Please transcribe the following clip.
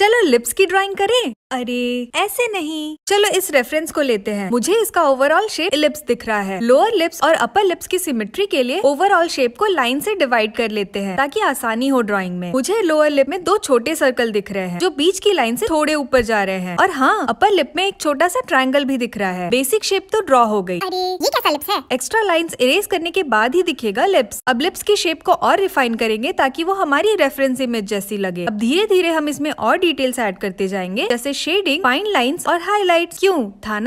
चलो लिप्स की ड्राइंग करें अरे ऐसे नहीं चलो इस रेफरेंस को लेते हैं मुझे इसका ओवरऑल शेप लिप्स दिख रहा है लोअर लिप्स और अपर लिप्स की सिमेट्री के लिए ओवरऑल शेप को लाइन से डिवाइड कर लेते हैं ताकि आसानी हो ड्राइंग में मुझे लोअर लिप में दो छोटे सर्कल दिख रहे हैं जो बीच की लाइन से थोड़े ऊपर जा रहे हैं और हाँ अपर लिप में एक छोटा सा ट्राइंगल भी दिख रहा है बेसिक शेप तो ड्रॉ हो गयी एक्स्ट्रा लाइन इरेज करने के बाद ही दिखेगा लिप्स अब लिप्स की शेप को और रिफाइन करेंगे ताकि वो हमारी रेफरेंस इमेज जैसी लगे अब धीरे धीरे हम इसमें और डिटेल्स ऐड करते जाएंगे जैसे शेडिंग फाइन लाइन्स और हाईलाइट क्यूँ थाना